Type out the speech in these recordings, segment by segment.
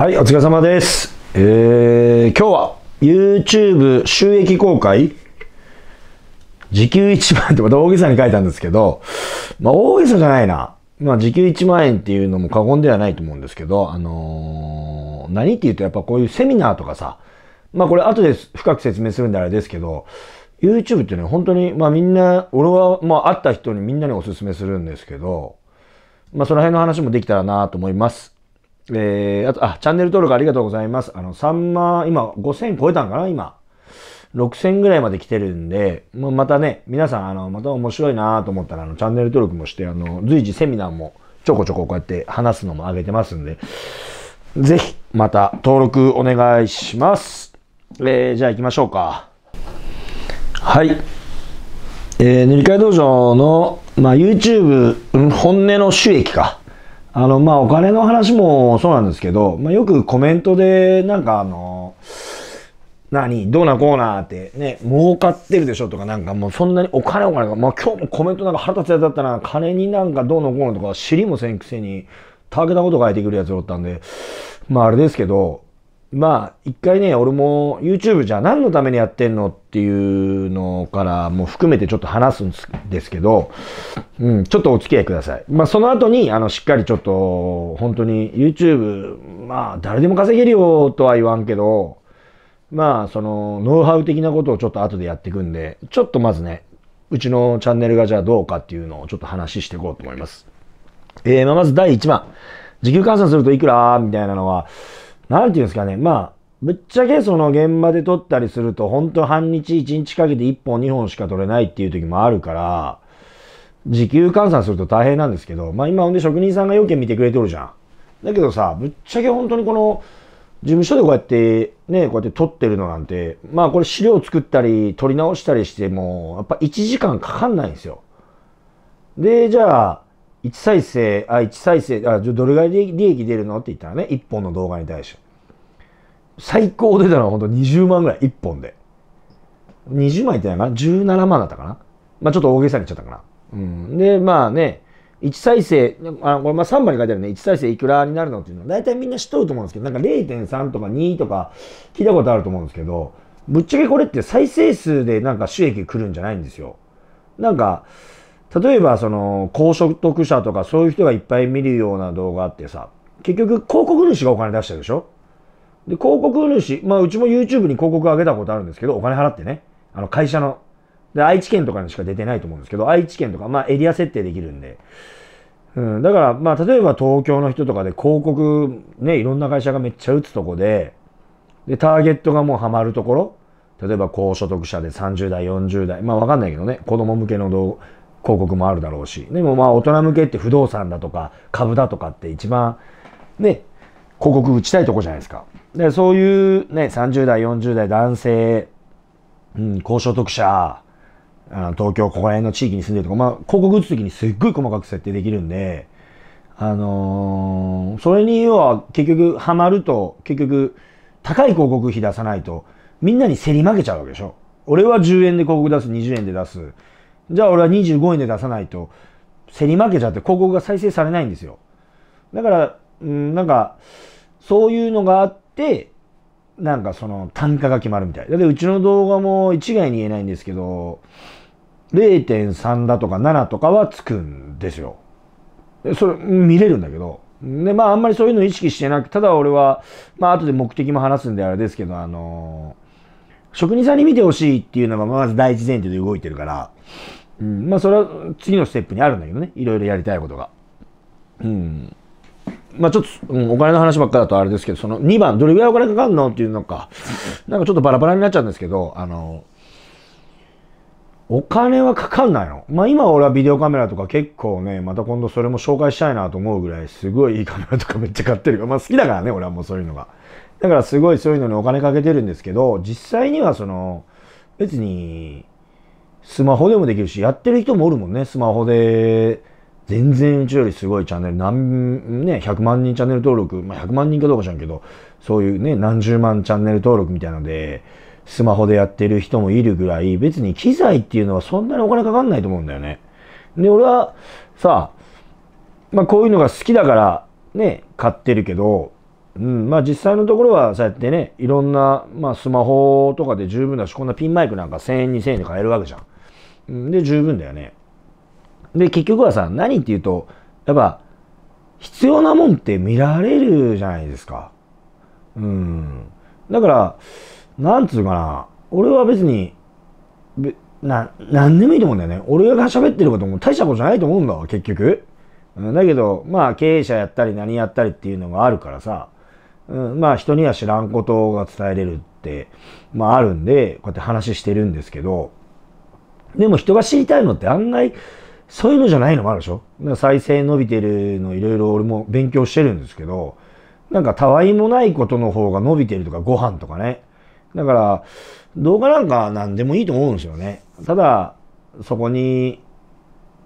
はい、お疲れ様です。えー、今日は YouTube 収益公開時給1万ってまた大げさに書いたんですけど、まあ大げさじゃないな。まあ時給1万円っていうのも過言ではないと思うんですけど、あのー、何って言うとやっぱこういうセミナーとかさ、まあこれ後で深く説明するんであれですけど、YouTube ってね、本当に、まあみんな、俺は、まあ会った人にみんなにお勧めするんですけど、まあその辺の話もできたらなと思います。えー、あと、あ、チャンネル登録ありがとうございます。あの、3万、今、5000超えたんかな今。6000ぐらいまで来てるんで、もうまたね、皆さん、あの、また面白いなと思ったら、あの、チャンネル登録もして、あの、随時セミナーもちょこちょここうやって話すのも上げてますんで、ぜひ、また登録お願いします。えー、じゃあ行きましょうか。はい。えー、塗り替え道場の、まあ、YouTube、本音の収益か。あの、まあ、お金の話もそうなんですけど、まあ、よくコメントで、なんかあの、何どうなこうなってね、儲かってるでしょとかなんかもうそんなにお金お金が、まあ今日もコメントなんか腹立つやつだったな、金になんかどうのこうのとか知りもせんくせに、たけたこと書いてくるやつおったんで、まああれですけど、まあ、一回ね、俺も YouTube じゃあ何のためにやってんのっていうのからも含めてちょっと話すんですけど、うん、ちょっとお付き合いください。まあ、その後に、あの、しっかりちょっと、本当に YouTube、まあ、誰でも稼げるよとは言わんけど、まあ、その、ノウハウ的なことをちょっと後でやっていくんで、ちょっとまずね、うちのチャンネルがじゃあどうかっていうのをちょっと話していこうと思います。えー、まあ、まず第1番。時給換算するといくらみたいなのは、なんていうんですかね、まあ、ぶっちゃけその現場で撮ったりすると、本当半日1日かけて1本2本しか撮れないっていう時もあるから、時給換算すると大変なんですけど、まあ今ほんで職人さんが要件見てくれてるじゃん。だけどさ、ぶっちゃけ本当にこの、事務所でこうやってね、こうやって撮ってるのなんて、まあこれ資料作ったり、撮り直したりしても、やっぱ1時間かかんないんですよ。で、じゃあ、1再生、あ、1再生、あ、どれぐらい利益出るのって言ったらね、1本の動画に対して。最高出たのは本当20万ぐらい、1本で。20万いってないかな ?17 万だったかなまあちょっと大げさに言っちゃったかな。うん。で、まあね、1再生、あこれまあ3枚に書いてあるね、1再生いくらになるのっていうのは、大体みんな知っとると思うんですけど、なんか0.3とか2とか聞いたことあると思うんですけど、ぶっちゃけこれって再生数でなんか収益来るんじゃないんですよ。なんか、例えばその高所得者とかそういう人がいっぱい見るような動画ってさ結局広告主がお金出してるでしょで、広告主、まあ、うちも YouTube に広告上げたことあるんですけど、お金払ってね、あの、会社の、で、愛知県とかにしか出てないと思うんですけど、愛知県とか、まあ、エリア設定できるんで、うん、だから、まあ、例えば東京の人とかで広告、ね、いろんな会社がめっちゃ打つとこで、で、ターゲットがもうハマるところ、例えば高所得者で30代、40代、まあわかんないけどね、子供向けの動広告もあるだろうし、でもまあ大人向けって不動産だとか株だとかって一番ね、広告打ちたいとこじゃないですか。で、そういうね、30代、40代男性、うん、高所得者、東京、ここら辺の地域に住んでるとか、まあ、広告打つときにすっごい細かく設定できるんで、あのー、それに要は結局ハマると、結局高い広告費出さないと、みんなに競り負けちゃうわけでしょ。俺は10円で広告出す、20円で出す。じゃあ俺は25円で出さないと、競り負けちゃって広告が再生されないんですよ。だから、うん、なんか、そういうのがあって、なんかその単価が決まるみたい。だってうちの動画も一概に言えないんですけど、0.3だとか7とかはつくんですよ。それ見れるんだけど。で、まああんまりそういうの意識してなく、ただ俺は、まあ後で目的も話すんであれですけど、あのー、職人さんに見てほしいっていうのがまず第一前提で動いてるから、うん、まあそれは次のステップにあるんだけどね。いろいろやりたいことが。うん。まあちょっと、うん、お金の話ばっかだとあれですけど、その2番、どれぐらいお金かかるのっていうのか、なんかちょっとバラバラになっちゃうんですけど、あの、お金はかかんないの。まあ今俺はビデオカメラとか結構ね、また今度それも紹介したいなと思うぐらい、すごいいいカメラとかめっちゃ買ってるよ。まあ好きだからね、俺はもうそういうのが。だからすごいそういうのにお金かけてるんですけど、実際にはその、別に、スマホでもできるし、やってる人もおるもんね。スマホで全然うちよりすごいチャンネル、何、ね、100万人チャンネル登録、まあ、100万人かどうか知らんけど、そういうね、何十万チャンネル登録みたいなので、スマホでやってる人もいるぐらい、別に機材っていうのはそんなにお金かかんないと思うんだよね。で、俺は、さまあ、こういうのが好きだから、ね、買ってるけど、うん、まあ実際のところはそうやってね、いろんな、まあ、スマホとかで十分だし、こんなピンマイクなんか1000円、2000円で買えるわけじゃん。で、十分だよね。で、結局はさ、何っていうと、やっぱ、必要なもんって見られるじゃないですか。うん。だから、なんつうかな、俺は別に、べな、なんでもいいと思うんだよね。俺が喋ってることも大したことじゃないと思うんだわ、結局。うん、だけど、まあ、経営者やったり何やったりっていうのがあるからさ、うん、まあ、人には知らんことが伝えれるって、まあ、あるんで、こうやって話してるんですけど、でも人が知りたいのって案外、そういうのじゃないのもあるでしょ再生伸びてるのいろいろ俺も勉強してるんですけど、なんかたわいもないことの方が伸びてるとか、ご飯とかね。だから、動画なんか何でもいいと思うんですよね。ただ、そこに、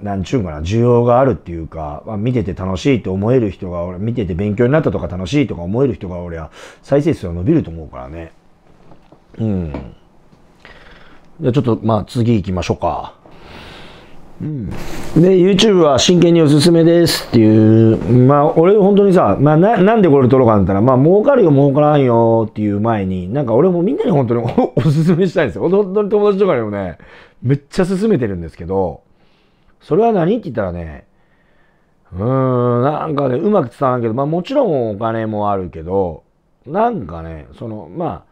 なんちゅうかな、需要があるっていうか、まあ、見てて楽しいと思える人が、俺、見てて勉強になったとか楽しいとか思える人が、俺は、再生数は伸びると思うからね。うん。じゃあちょっと、まあ次行きましょうか。で、YouTube は真剣におすすめですっていう、まあ、俺本当にさ、まあな、なんでこれ撮ろうかなったら、まあ、儲かるよ、儲からんよっていう前に、なんか俺もみんなに本当にお おすすめしたいんですよ。本当に友達とかにもね、めっちゃ勧めてるんですけど、それは何って言ったらね、うーん、なんかね、うまく伝わらんけど、まあもちろんお金もあるけど、なんかね、その、まあ、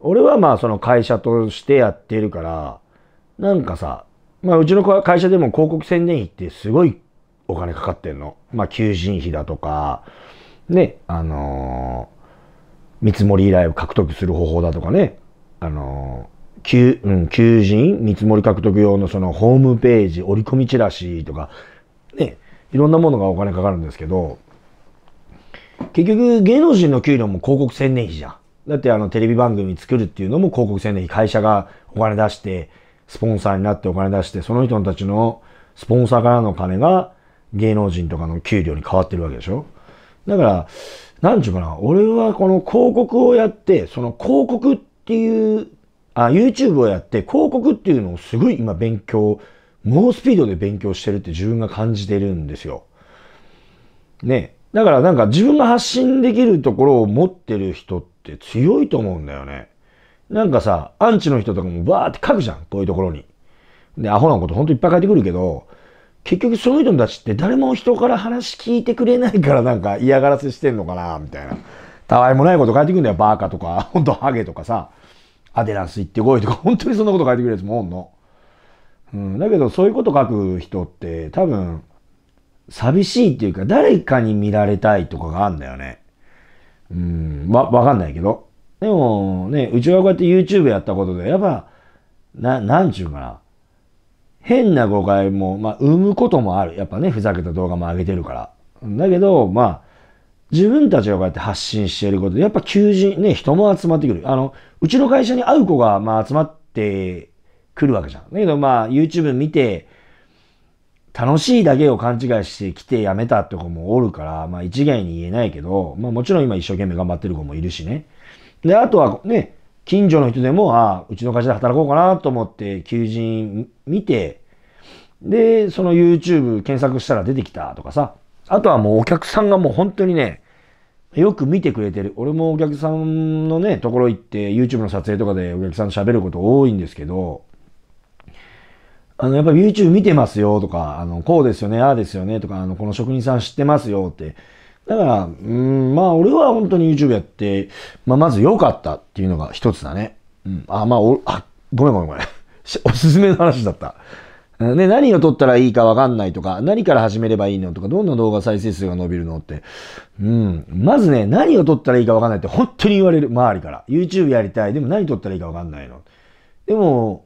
俺はまあその会社としてやってるから、なんかさ、まあ、うちの会社でも広告宣伝費ってすごいお金かかってんの。まあ、求人費だとか、ね、あのー、見積もり依頼を獲得する方法だとかね、あのー、求、うん、求人、見積もり獲得用のそのホームページ、折り込みチラシとか、ね、いろんなものがお金かかるんですけど、結局芸能人の給料も広告宣伝費じゃん。だってあのテレビ番組作るっていうのも広告宣伝費、会社がお金出して、スポンサーになってお金出して、その人たちのスポンサーからの金が芸能人とかの給料に変わってるわけでしょだから、なんちゅうかな、俺はこの広告をやって、その広告っていう、あ、YouTube をやって、広告っていうのをすごい今勉強、猛スピードで勉強してるって自分が感じてるんですよ。ね。だからなんか自分が発信できるところを持ってる人って強いと思うんだよね。なんかさ、アンチの人とかもバーって書くじゃん、こういうところに。で、アホなことほんといっぱい書いてくるけど、結局その人たちって誰も人から話聞いてくれないからなんか嫌がらせしてんのかな、みたいな。たわいもないこと書いてくんだよ、バーカとか、ほんとハゲとかさ、アデランス行ってこいとか、本当にそんなこと書いてくるやつもおんの。うん、だけどそういうこと書く人って多分、寂しいっていうか、誰かに見られたいとかがあんだよね。うん、わ、わかんないけど。でもね、うちはこうやって YouTube やったことで、やっぱ、な、なんちゅうかな。変な誤解も、まあ、生むこともある。やっぱね、ふざけた動画も上げてるから。だけど、まあ、自分たちがこうやって発信してることで、やっぱ求人、ね、人も集まってくる。あの、うちの会社に会う子が、まあ、集まってくるわけじゃん。だけど、まあ、YouTube 見て、楽しいだけを勘違いしてきて辞めたって子もおるから、まあ一概に言えないけど、まあもちろん今一生懸命頑張ってる子もいるしね。で、あとはね、近所の人でも、ああ、うちの会社で働こうかなと思って、求人見て、で、その YouTube 検索したら出てきたとかさ、あとはもうお客さんがもう本当にね、よく見てくれてる。俺もお客さんのね、ところ行って、YouTube の撮影とかでお客さんと喋ること多いんですけど、あの、やっぱり YouTube 見てますよとか、あの、こうですよね、ああですよねとか、あの、この職人さん知ってますよって、だから、うん、まあ俺は本当に YouTube やって、まあまず良かったっていうのが一つだね。うん。あ、まあ、お、あ、ごめんごめんごめん。おすすめの話だった。ね、何を撮ったらいいか分かんないとか、何から始めればいいのとか、どんな動画再生数が伸びるのって。うん。まずね、何を撮ったらいいか分かんないって本当に言われる、周りから。YouTube やりたい。でも何撮ったらいいか分かんないの。でも、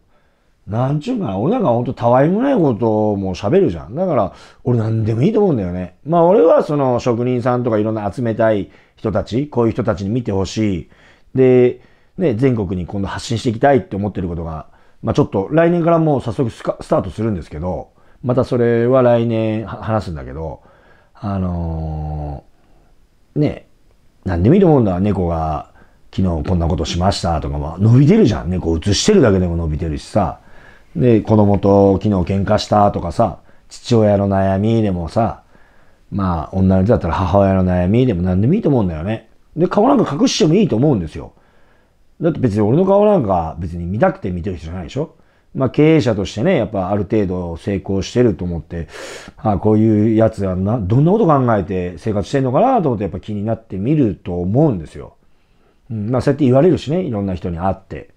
なんちゅうかな、俺なんかほんとたわいもないことも喋るじゃん。だから、俺なんでもいいと思うんだよね。まあ俺はその職人さんとかいろんな集めたい人たち、こういう人たちに見てほしい。で、ね、全国に今度発信していきたいって思ってることが、まあちょっと来年からもう早速スタートするんですけど、またそれは来年話すんだけど、あのー、ね、んでもいいと思うんだ、猫が。昨日こんなことしましたとか、まあ、伸びてるじゃん。猫映してるだけでも伸びてるしさ。で、子供と昨日喧嘩したとかさ、父親の悩みでもさ、まあ、女の人だったら母親の悩みでも何でもいいと思うんだよね。で、顔なんか隠してもいいと思うんですよ。だって別に俺の顔なんか別に見たくて見てる人じゃないでしょまあ経営者としてね、やっぱある程度成功してると思って、ああこういうやつはな、どんなこと考えて生活してんのかなと思ってやっぱ気になってみると思うんですよ。うん、まあそうやって言われるしね、いろんな人に会って。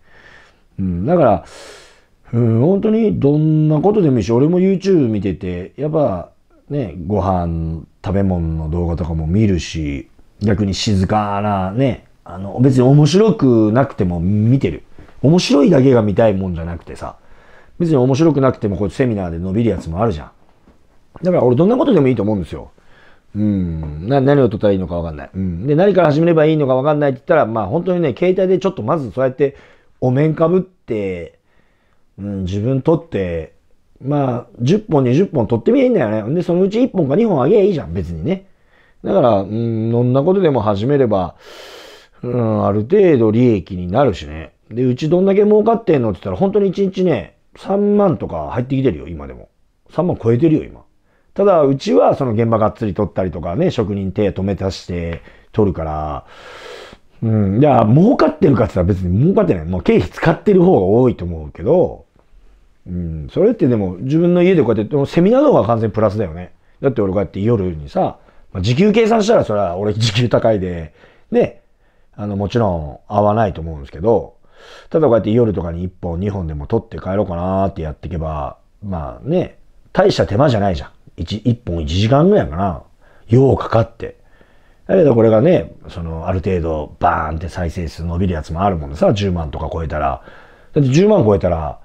うん、だから、うん、本当にどんなことでもいいし、俺も YouTube 見てて、やっぱね、ご飯、食べ物の動画とかも見るし、逆に静かなね、あの、別に面白くなくても見てる。面白いだけが見たいもんじゃなくてさ、別に面白くなくてもこうセミナーで伸びるやつもあるじゃん。だから俺どんなことでもいいと思うんですよ。うん。な、何を撮ったらいいのかわかんない。うん。で、何から始めればいいのかわかんないって言ったら、まあ本当にね、携帯でちょっとまずそうやってお面かぶって、うん、自分取って、まあ、10本、20本取ってみりゃいいんだよね。で、そのうち1本か2本あげゃいいじゃん、別にね。だから、うん、どんなことでも始めれば、うん、ある程度利益になるしね。で、うちどんだけ儲かってんのって言ったら、本当に1日ね、3万とか入ってきてるよ、今でも。3万超えてるよ、今。ただ、うちはその現場がっつり取ったりとかね、職人手止め足して取るから、うん、いや、儲かってるかって言ったら別に儲かってない。もう経費使ってる方が多いと思うけど、うん、それってでも自分の家でこうやってセミナーの方は完全にプラスだよね。だって俺こうやって夜にさ、まあ、時給計算したらそれは俺時給高いで、ね、あのもちろん合わないと思うんですけど、ただこうやって夜とかに1本2本でも取って帰ろうかなーってやっていけば、まあね、大した手間じゃないじゃん。1, 1本1時間ぐらいかな。ようかかって。だけどこれがね、その、ある程度、バーンって再生数伸びるやつもあるもんでさ、10万とか超えたら。だって10万超えたら、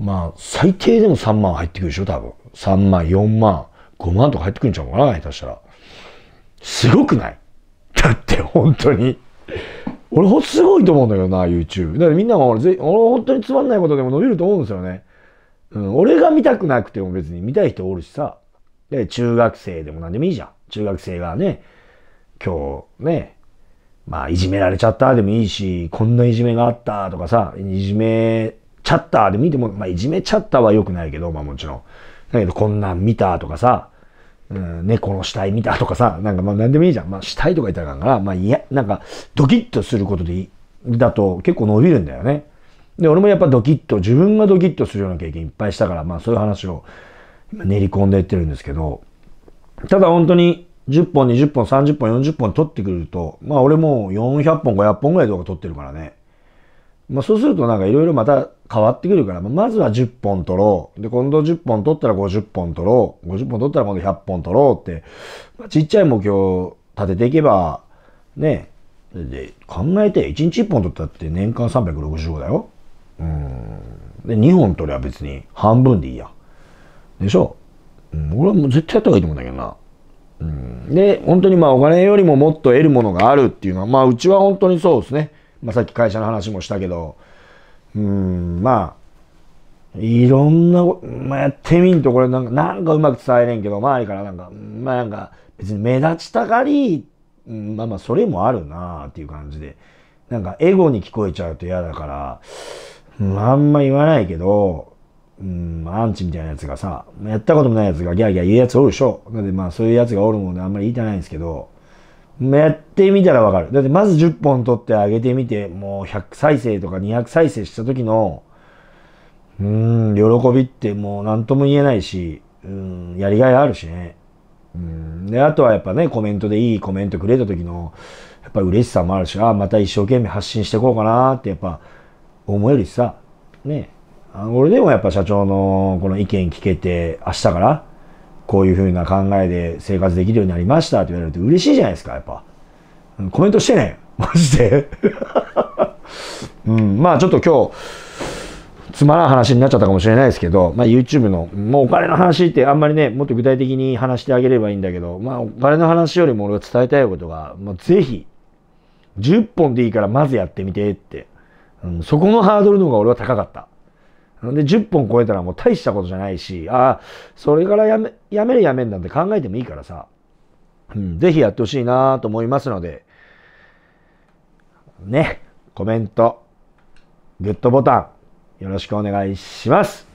まあ、最低でも3万入ってくるでしょ、多分。3万、4万、5万とか入ってくるんちゃうかな、下手したら。すごくないだって、本当に。俺、ほんとすごいと思うんだけどな、YouTube。だからみんなも俺、俺本当につまんないことでも伸びると思うんですよね。うん、俺が見たくなくても別に見たい人おるしさ。で、中学生でも何でもいいじゃん。中学生がね、今日ね、まあ、いじめられちゃったでもいいし、こんないじめがあったとかさ、いじめチャッターで見ても、まあ、いじめチャッターは良くないけど、まあもちろん。だけど、こんなん見たとかさ、うん、猫の死体見たとかさ、なんかまあ何でもいいじゃん。まあ死体とか言ったらあかんから、まあいや、なんかドキッとすることでだと結構伸びるんだよね。で、俺もやっぱドキッと、自分がドキッとするような経験いっぱいしたから、まあそういう話を練り込んでいってるんですけど、ただ本当に10本、20本、30本、40本取ってくると、まあ俺も400本、500本ぐらい動画撮ってるからね。まあ、そうするとなんかいろいろまた変わってくるから、まずは10本取ろう。で、今度10本取ったら50本取ろう。50本取ったら今度100本取ろうって、まあ、ちっちゃい目標を立てていけば、ね、で、考えて、1日1本取ったって年間365だよ。うん。で、2本取れば別に半分でいいや。でしょ、うん、俺はもう絶対やった方がいいと思うんだけどな。うん、で、本当にまあお金よりももっと得るものがあるっていうのは、まあうちは本当にそうですね。まあ、さっき会社の話もしたけど、うん、まあ、いろんな、まあ、やってみんと、これなんか、なんかうまく伝えれんけど、周りからなんか、まあなんか、別に目立ちたがり、うん、まあまあ、それもあるなあっていう感じで、なんか、エゴに聞こえちゃうと嫌だから、あんま言わないけど、うん、アンチみたいなやつがさ、やったこともないやつがギャーギャー言うやつおるでしょ。なんでまあそういうやつがおるもんであんまり言いたないんですけど、やってみたらわかる。だってまず10本撮ってあげてみて、もう100再生とか200再生した時の、うん、喜びってもう何とも言えないし、うん、やりがいあるしね。うん、で、あとはやっぱね、コメントでいいコメントくれた時の、やっぱ嬉しさもあるし、ああ、また一生懸命発信していこうかなってやっぱ思えるしさ、ね。俺でもやっぱ社長のこの意見聞けて、明日からこういうふうな考えで生活できるようになりましたって言われると嬉しいじゃないですか、やっぱ。コメントしてね。マジで。うん、まあちょっと今日、つまらん話になっちゃったかもしれないですけど、まあ、YouTube の、もうお金の話ってあんまりね、もっと具体的に話してあげればいいんだけど、まあお金の話よりも俺が伝えたいことが、まあ、ぜひ、10本でいいからまずやってみてって、うん、そこのハードルの方が俺は高かった。で、10本超えたらもう大したことじゃないし、ああ、それからやめ、やめるやめんなんて考えてもいいからさ、うん、ぜひやってほしいなと思いますので、ね、コメント、グッドボタン、よろしくお願いします。